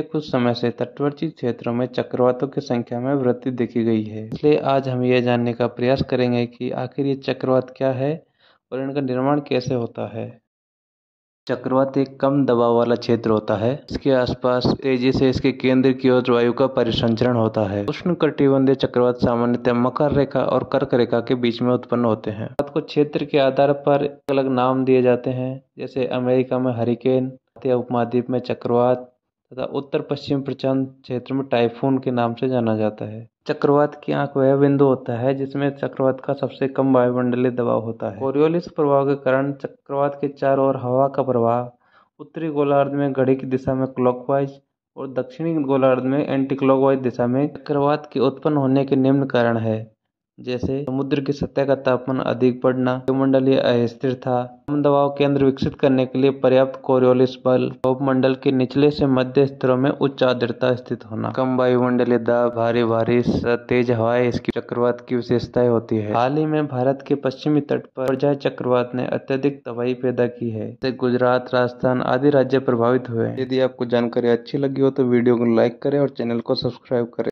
पिछले कुछ समय से तटवर्ती क्षेत्रों में चक्रवातों की संख्या में वृद्धि देखी गई है इसलिए आज हम ये जानने का प्रयास करेंगे कि आखिर ये चक्रवात क्या है और इनका निर्माण कैसे होता है चक्रवात एक कम दबाव वाला क्षेत्र होता है इसके आसपास तेजी से इसके केंद्र की ओर वायु का परिसंचरण होता है उष्ण कटिबंधीय चक्रवात सामान्यतः मकर रेखा और कर्क रेखा के बीच में उत्पन्न होते हैं चक्रवात को क्षेत्र के आधार पर अलग नाम दिए जाते हैं जैसे अमेरिका में हरिकेन या उपमहाद्वीप में चक्रवात तथा उत्तर पश्चिम प्रशांत क्षेत्र में टाइफून के नाम से जाना जाता है चक्रवात की आंख वह बिंदु होता है जिसमें चक्रवात का सबसे कम वायुमंडलीय दबाव होता है कोरियोलिस प्रभाव के कारण चक्रवात के चारों ओर हवा का प्रवाह उत्तरी गोलार्ध में घड़ी की दिशा में क्लॉकवाइज और दक्षिणी गोलार्ध में एंटी क्लॉकवाइज दिशा में चक्रवात के उत्पन्न होने के निम्न कारण है जैसे समुद्र की सतह का तापमान अधिक बढ़ना वायुमंडलीय अस्थिर था कम दबाव केंद्र विकसित करने के लिए पर्याप्त कोरियोलिस बल उपमंडल के निचले से मध्य स्तरों में उच्च आर्द्रता स्थित होना कम वायुमंडलीय दाब भारी बारिश तेज हवाएं इसकी चक्रवात की विशेषताएं होती है हाल ही में भारत के पश्चिमी तट पर जय चक्रवात ने अत्यधिक तबाही पैदा की है गुजरात राजस्थान आदि राज्य प्रभावित हुए यदि आपको जानकारी अच्छी लगी हो तो वीडियो को लाइक करें और चैनल को सब्सक्राइब करें